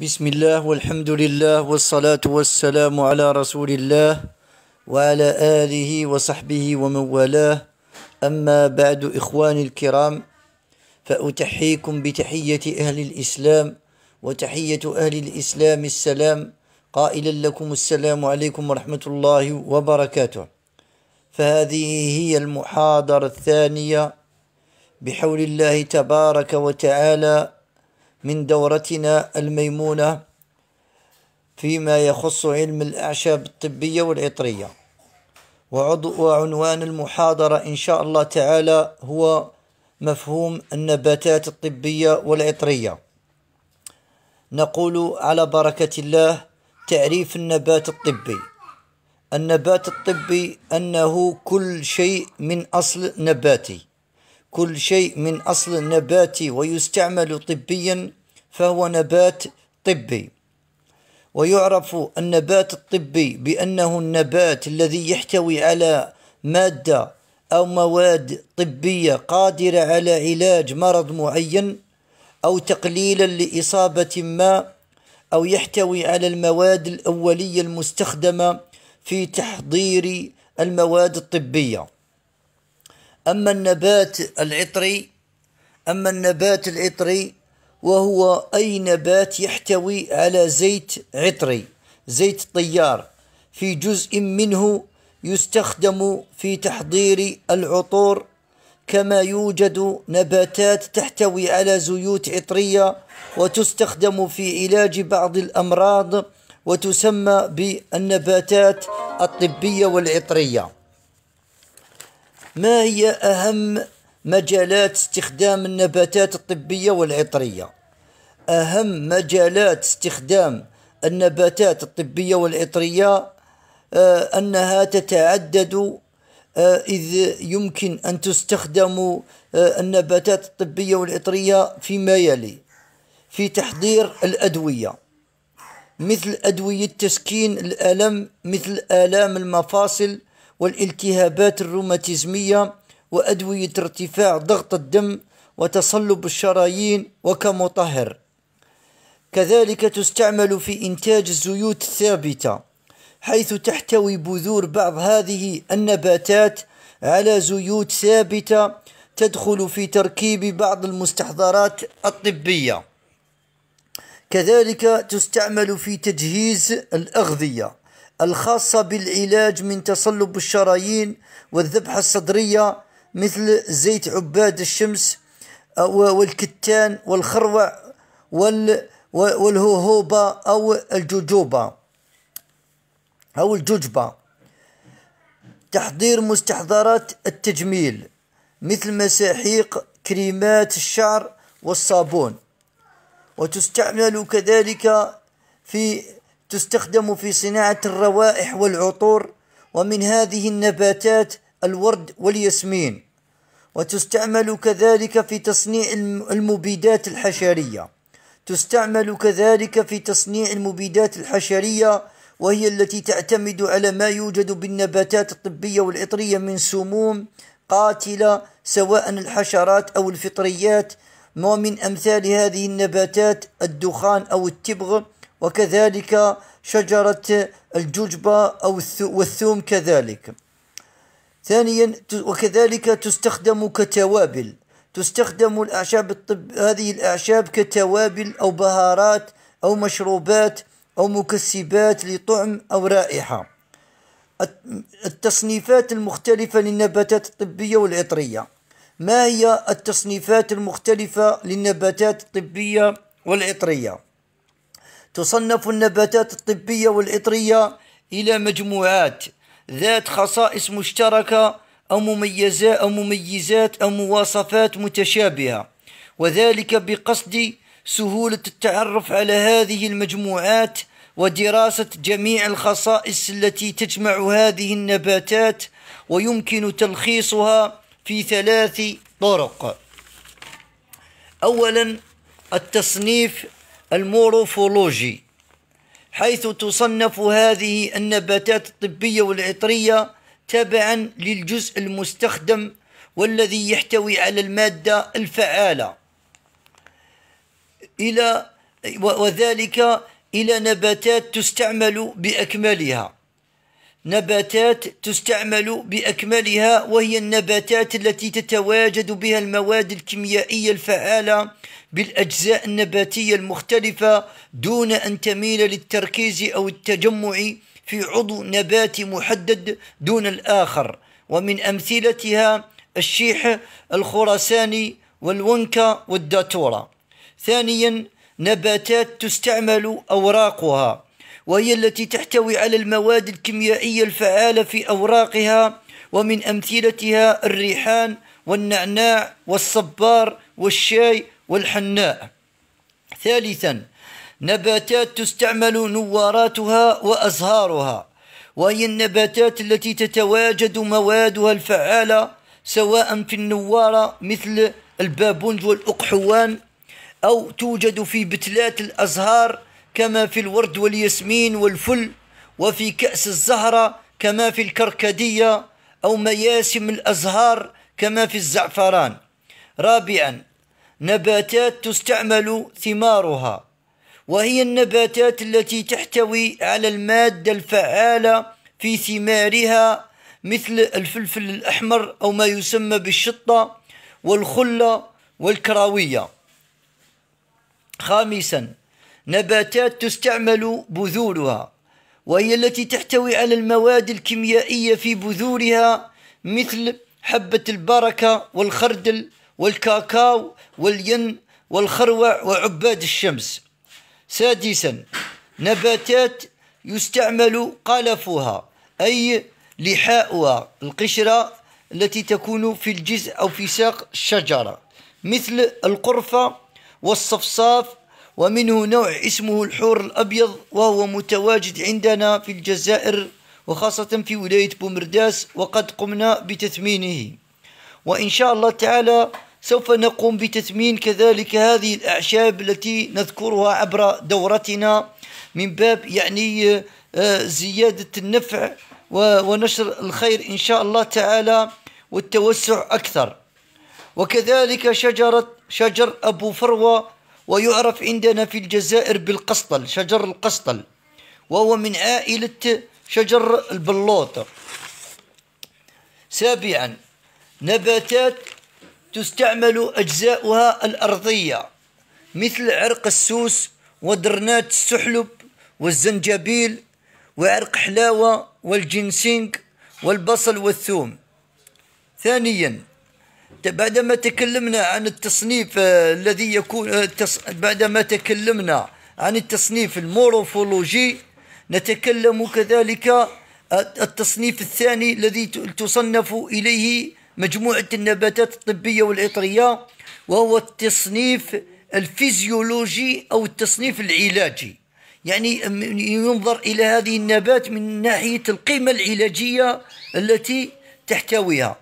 بسم الله والحمد لله والصلاة والسلام على رسول الله وعلى آله وصحبه ومن والاه أما بعد إخواني الكرام فأتحيكم بتحية أهل الإسلام وتحية أهل الإسلام السلام قائلا لكم السلام عليكم ورحمة الله وبركاته فهذه هي المحاضرة الثانية بحول الله تبارك وتعالى من دورتنا الميمونة فيما يخص علم الأعشاب الطبية والعطرية وعضو وعنوان المحاضرة إن شاء الله تعالى هو مفهوم النباتات الطبية والعطرية نقول على بركة الله تعريف النبات الطبي النبات الطبي أنه كل شيء من أصل نباتي كل شيء من أصل نباتي ويستعمل طبيا فهو نبات طبي ويعرف النبات الطبي بأنه النبات الذي يحتوي على مادة أو مواد طبية قادرة على علاج مرض معين أو تقليلا لإصابة ما أو يحتوي على المواد الأولية المستخدمة في تحضير المواد الطبيه أما النبات العطري أما النبات العطري وهو أي نبات يحتوي على زيت عطري زيت الطيار في جزء منه يستخدم في تحضير العطور كما يوجد نباتات تحتوي على زيوت عطرية وتستخدم في علاج بعض الأمراض وتسمى بالنباتات الطبية والعطرية ما هي أهم مجالات استخدام النباتات الطبية والعطرية أهم مجالات استخدام النباتات الطبية والعطرية آه، أنها تتعدد آه، إذ يمكن أن تستخدم آه، النباتات الطبية والعطرية فيما يلي في تحضير الأدوية مثل أدوية تسكين الألم مثل آلام المفاصل والالتهابات الروماتيزمية وأدوية ارتفاع ضغط الدم وتصلب الشرايين وكمطهر كذلك تستعمل في إنتاج الزيوت الثابتة حيث تحتوي بذور بعض هذه النباتات على زيوت ثابتة تدخل في تركيب بعض المستحضرات الطبية كذلك تستعمل في تجهيز الأغذية الخاصة بالعلاج من تصلب الشرايين والذبحة الصدرية مثل زيت عباد الشمس والكتان والخروع والهوهوبة أو الجوجوبة أو الجوجبة تحضير مستحضرات التجميل مثل مساحيق كريمات الشعر والصابون وتستعمل كذلك في تستخدم في صناعة الروائح والعطور ومن هذه النباتات الورد والياسمين وتستعمل كذلك في تصنيع المبيدات الحشرية تستعمل كذلك في تصنيع المبيدات الحشرية وهي التي تعتمد على ما يوجد بالنباتات الطبية والعطرية من سموم قاتلة سواء الحشرات أو الفطريات ومن أمثال هذه النباتات الدخان أو التبغ وكذلك شجرة الججبة أو والثوم كذلك ثانيا وكذلك تستخدم كتوابل تستخدم الأعشاب الطب هذه الأعشاب كتوابل أو بهارات أو مشروبات أو مكسبات لطعم أو رائحة التصنيفات المختلفة للنباتات الطبية والعطرية ما هي التصنيفات المختلفة للنباتات الطبية والعطرية؟ تصنف النباتات الطبية والإطرية إلى مجموعات ذات خصائص مشتركة أو مميزات أو مميزات أو مواصفات متشابهة وذلك بقصد سهولة التعرف على هذه المجموعات ودراسة جميع الخصائص التي تجمع هذه النباتات ويمكن تلخيصها في ثلاث طرق أولا التصنيف الموروفولوجي حيث تصنف هذه النباتات الطبية والعطرية تبعا للجزء المستخدم والذي يحتوي على المادة الفعالة إلى وذلك إلى نباتات تستعمل بأكملها نباتات تستعمل باكملها وهي النباتات التي تتواجد بها المواد الكيميائيه الفعاله بالاجزاء النباتيه المختلفه دون ان تميل للتركيز او التجمع في عضو نباتي محدد دون الاخر ومن امثلتها الشيح الخراساني والونكا والداتوره ثانيا نباتات تستعمل اوراقها وهي التي تحتوي على المواد الكيميائية الفعالة في أوراقها ومن أمثلتها الريحان والنعناع والصبار والشاي والحناء ثالثا نباتات تستعمل نواراتها وأزهارها وهي النباتات التي تتواجد موادها الفعالة سواء في النوارة مثل البابونج والأقحوان أو توجد في بتلات الأزهار كما في الورد والياسمين والفل وفي كأس الزهرة كما في الكركدية أو مياسم الأزهار كما في الزعفران رابعا نباتات تستعمل ثمارها وهي النباتات التي تحتوي على المادة الفعالة في ثمارها مثل الفلفل الأحمر أو ما يسمى بالشطة والخلة والكراوية خامساً نباتات تستعمل بذورها وهي التي تحتوي على المواد الكيميائية في بذورها مثل حبة البركة والخردل والكاكاو والين والخروع وعباد الشمس سادسا نباتات يستعمل قلفها أي لحاؤها القشرة التي تكون في الجزء أو في ساق الشجرة مثل القرفة والصفصاف ومنه نوع اسمه الحور الأبيض وهو متواجد عندنا في الجزائر وخاصة في ولاية بومرداس وقد قمنا بتثمينه وإن شاء الله تعالى سوف نقوم بتثمين كذلك هذه الأعشاب التي نذكرها عبر دورتنا من باب يعني آه، زيادة النفع ونشر الخير إن شاء الله تعالى والتوسع أكثر وكذلك شجرة شجر أبو فروة ويعرف عندنا في الجزائر بالقسطل شجر القسطل وهو من عائلة شجر البلوط سابعا نباتات تستعمل أجزاؤها الأرضية مثل عرق السوس ودرنات السحلب والزنجبيل وعرق حلاوة والجنسينج والبصل والثوم ثانيا بعد ما تكلمنا عن التصنيف الذي يكون بعد ما تكلمنا عن التصنيف المورفولوجي نتكلم كذلك التصنيف الثاني الذي تصنف إليه مجموعة النباتات الطبية والعطرية وهو التصنيف الفيزيولوجي أو التصنيف العلاجي يعني ينظر إلى هذه النبات من ناحية القيمة العلاجية التي تحتويها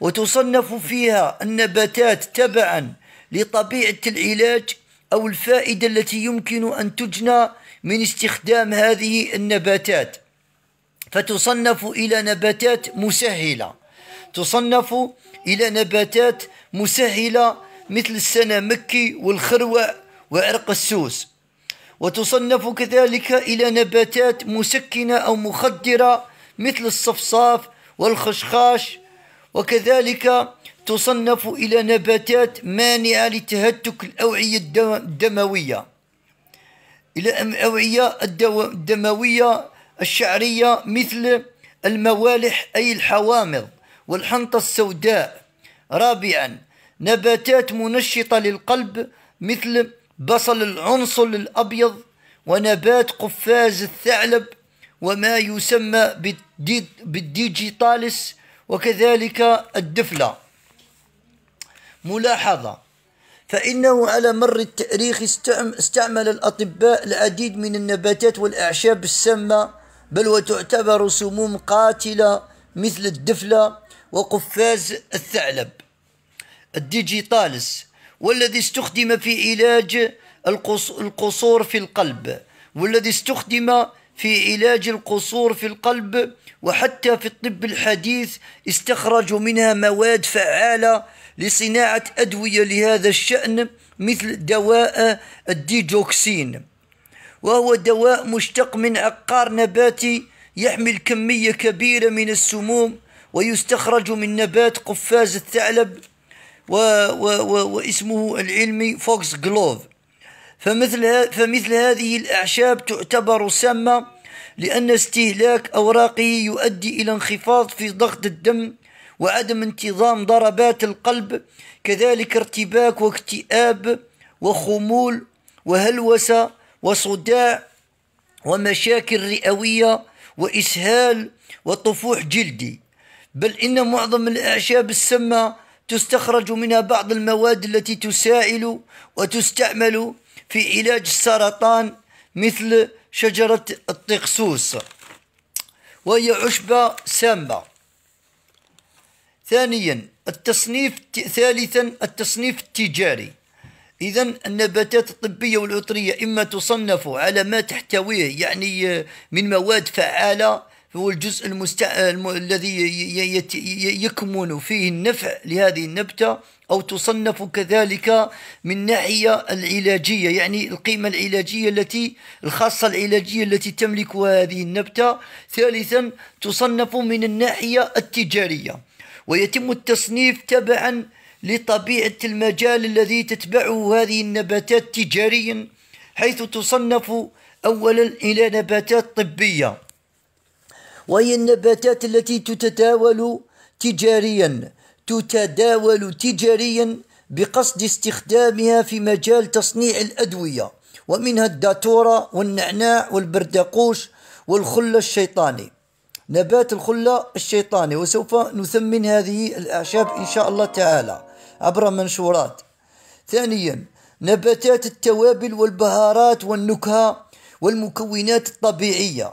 وتصنف فيها النباتات تبعا لطبيعة العلاج أو الفائدة التي يمكن أن تجنى من استخدام هذه النباتات فتصنف إلى نباتات مسهلة تصنف إلى نباتات مسهلة مثل مكي والخروع وعرق السوس وتصنف كذلك إلى نباتات مسكنة أو مخدرة مثل الصفصاف والخشخاش وكذلك تصنف إلى نباتات مانعة لتهتك الأوعية الدموية إلى الأوعية الدموية الشعرية مثل الموالح أي الحوامض والحنطة السوداء رابعا نباتات منشطة للقلب مثل بصل العنصل الأبيض ونبات قفاز الثعلب وما يسمى بالديجيتالس وكذلك الدفلة ملاحظة فإنه على مر التاريخ استعمل الأطباء العديد من النباتات والأعشاب السامة بل وتعتبر سموم قاتلة مثل الدفلة وقفاز الثعلب الديجيتالس والذي استخدم في علاج القصور في القلب والذي استخدم في علاج القصور في القلب وحتى في الطب الحديث استخرجوا منها مواد فعالة لصناعة أدوية لهذا الشأن مثل دواء الديجوكسين وهو دواء مشتق من عقار نباتي يحمل كمية كبيرة من السموم ويستخرج من نبات قفاز الثعلب و و و واسمه العلمي فوكس جلوف فمثل, فمثل هذه الأعشاب تعتبر سامة لأن استهلاك أوراقه يؤدي إلى انخفاض في ضغط الدم وعدم انتظام ضربات القلب كذلك ارتباك واكتئاب وخمول وهلوسة وصداع ومشاكل رئوية وإسهال وطفوح جلدي بل إن معظم الأعشاب السامة تستخرج منها بعض المواد التي تسائل وتستعمل في علاج السرطان مثل شجرة الطقسوس وهي عشبة سامة ثانيا التصنيف ثالثا التصنيف التجاري إذا النباتات الطبية والعطرية إما تصنف على ما تحتويه يعني من مواد فعالة هو الجزء المستع... الم... الذي ي... يكمن فيه النفع لهذه النبتة أو تصنف كذلك من ناحية العلاجية يعني القيمة العلاجية التي الخاصة العلاجية التي تملكها هذه النبتة ثالثا تصنف من الناحية التجارية ويتم التصنيف تبعا لطبيعة المجال الذي تتبعه هذه النباتات تجاريا حيث تصنف أولا إلى نباتات طبية وهي النباتات التي تتداول تجاريا تتداول تجاريا بقصد استخدامها في مجال تصنيع الأدوية ومنها الداتورة والنعناع والبردقوش والخلة الشيطاني نبات الخلة الشيطاني وسوف نثمن هذه الأعشاب إن شاء الله تعالى عبر منشورات ثانيا نباتات التوابل والبهارات والنكهة والمكونات الطبيعية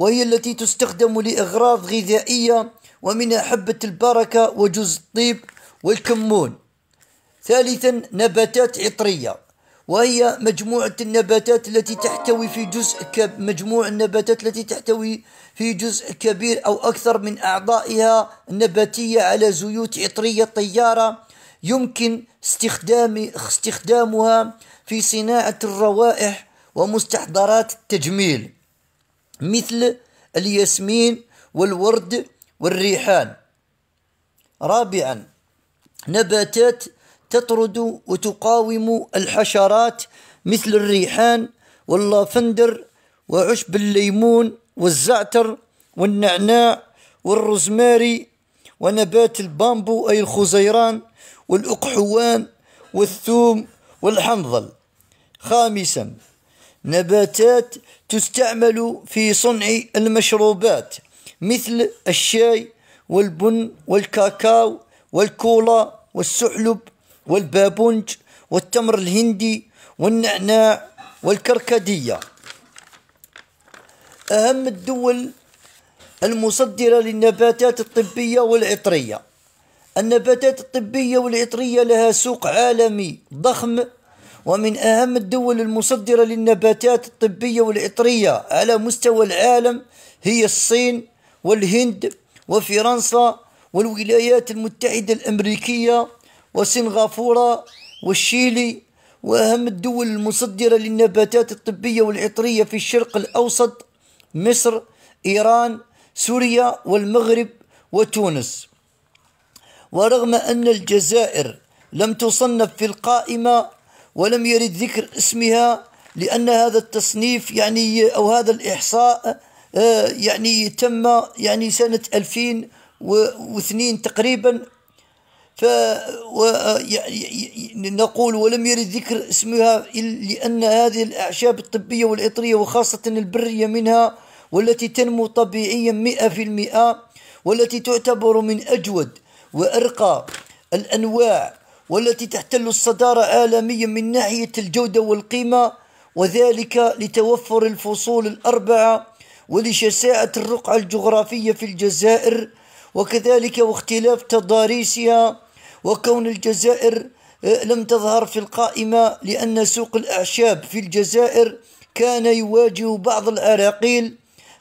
وهي التي تستخدم لأغراض غذائية ومنها حبة البركة وجوز الطيب والكمون ثالثا نباتات عطرية وهي مجموعة النباتات التي تحتوي في جزء كب... مجموع النباتات التي تحتوي في جزء كبير أو أكثر من أعضائها النباتية على زيوت عطرية طيارة يمكن استخدام استخدامها في صناعة الروائح ومستحضرات التجميل مثل الياسمين والورد والريحان رابعا نباتات تطرد وتقاوم الحشرات مثل الريحان واللافندر وعشب الليمون والزعتر والنعناع والروزماري ونبات البامبو أي الخزيران والأقحوان والثوم والحنظل خامسا نباتات تستعمل في صنع المشروبات مثل الشاي والبن والكاكاو والكولا والسحلب والبابونج والتمر الهندي والنعناع والكركدية أهم الدول المصدرة للنباتات الطبية والعطرية النباتات الطبية والعطرية لها سوق عالمي ضخم ومن أهم الدول المصدرة للنباتات الطبية والعطرية على مستوى العالم هي الصين والهند وفرنسا والولايات المتحدة الأمريكية وسنغافورة والشيلي وأهم الدول المصدرة للنباتات الطبية والعطرية في الشرق الأوسط مصر إيران سوريا والمغرب وتونس ورغم أن الجزائر لم تصنف في القائمة ولم يرد ذكر اسمها لأن هذا التصنيف يعني أو هذا الإحصاء آه، يعني تم يعني سنة 2002 تقريبا ف آه، يعني، نقول ولم يرد ذكر اسمها لأن هذه الأعشاب الطبية والعطرية وخاصة البرية منها والتي تنمو طبيعيا مئة في المئة والتي تعتبر من أجود وأرقى الأنواع والتي تحتل الصدارة عالميا من ناحية الجودة والقيمة وذلك لتوفر الفصول الأربعة ولشساعة الرقعة الجغرافية في الجزائر وكذلك واختلاف تضاريسها وكون الجزائر آه، لم تظهر في القائمة لأن سوق الأعشاب في الجزائر كان يواجه بعض العراقيل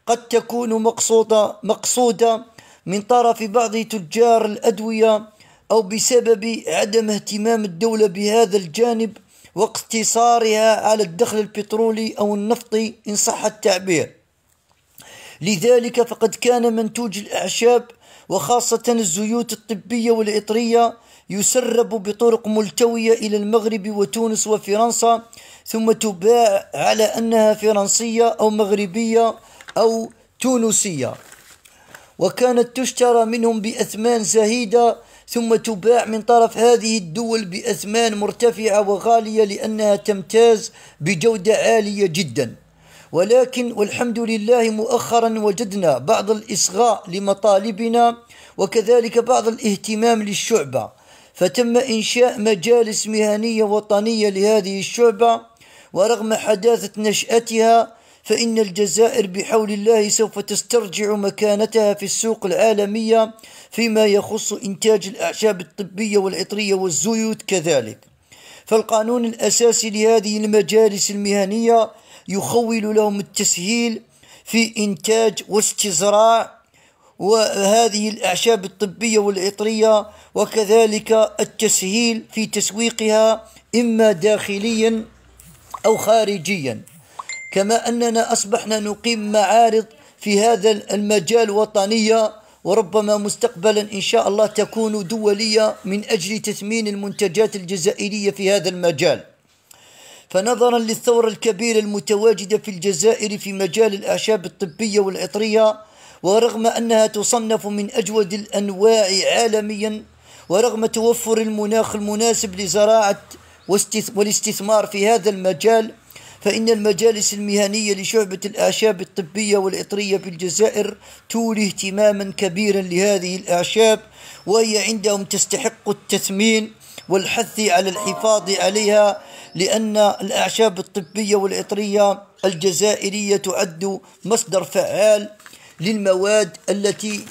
قد تكون مقصودة مقصودة من طرف بعض تجار الأدوية أو بسبب عدم اهتمام الدولة بهذا الجانب واقتصارها على الدخل البترولي أو النفطي إن صح التعبير لذلك فقد كان منتوج الأعشاب وخاصة الزيوت الطبية والعطرية يسرب بطرق ملتوية إلى المغرب وتونس وفرنسا ثم تباع على أنها فرنسية أو مغربية أو تونسية وكانت تشترى منهم بأثمان زهيدة ثم تباع من طرف هذه الدول بأثمان مرتفعة وغالية لأنها تمتاز بجودة عالية جدا ولكن والحمد لله مؤخرا وجدنا بعض الإصغاء لمطالبنا وكذلك بعض الاهتمام للشعبة فتم إنشاء مجالس مهنية وطنية لهذه الشعبة ورغم حداثة نشأتها فإن الجزائر بحول الله سوف تسترجع مكانتها في السوق العالمية فيما يخص إنتاج الأعشاب الطبية والعطرية والزيوت كذلك فالقانون الأساسي لهذه المجالس المهنية يخول لهم التسهيل في إنتاج واستزراع وهذه الأعشاب الطبية والعطرية وكذلك التسهيل في تسويقها إما داخليا أو خارجيا كما أننا أصبحنا نقيم معارض في هذا المجال وطنية وربما مستقبلا إن شاء الله تكون دولية من أجل تثمين المنتجات الجزائرية في هذا المجال فنظرا للثورة الكبيرة المتواجدة في الجزائر في مجال الأعشاب الطبية والعطرية ورغم أنها تصنف من أجود الأنواع عالميا ورغم توفر المناخ المناسب لزراعة والاستثمار في هذا المجال فإن المجالس المهنية لشعبة الأعشاب الطبية والعطرية الجزائر تولي اهتماما كبيرا لهذه الأعشاب وهي عندهم تستحق التثمين والحث على الحفاظ عليها لأن الأعشاب الطبية والعطرية الجزائرية تعد مصدر فعال للمواد التي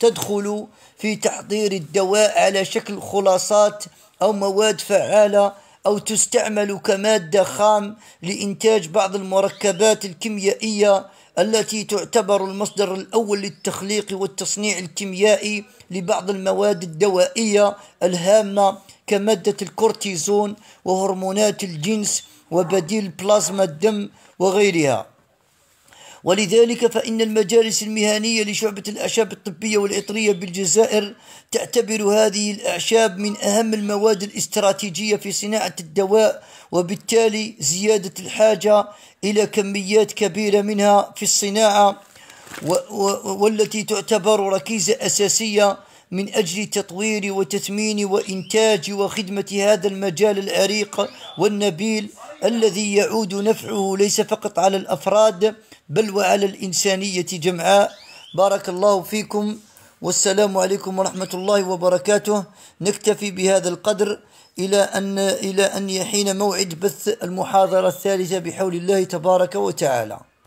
تدخل في تحضير الدواء على شكل خلاصات أو مواد فعالة أو تستعمل كمادة خام لإنتاج بعض المركبات الكيميائية التي تعتبر المصدر الأول للتخليق والتصنيع الكيميائي لبعض المواد الدوائية الهامة كمادة الكورتيزون وهرمونات الجنس وبديل بلازما الدم وغيرها ولذلك فإن المجالس المهنية لشعبة الأعشاب الطبية والعطرية بالجزائر تعتبر هذه الأعشاب من أهم المواد الاستراتيجية في صناعة الدواء وبالتالي زيادة الحاجة إلى كميات كبيرة منها في الصناعة والتي تعتبر ركيزة أساسية من أجل تطوير وتثمين وإنتاج وخدمة هذا المجال العريق والنبيل الذي يعود نفعه ليس فقط على الأفراد بل وعلى الإنسانية جمعاء بارك الله فيكم والسلام عليكم ورحمة الله وبركاته نكتفي بهذا القدر إلى أن إلى أن يحين موعد بث المحاضرة الثالثة بحول الله تبارك وتعالى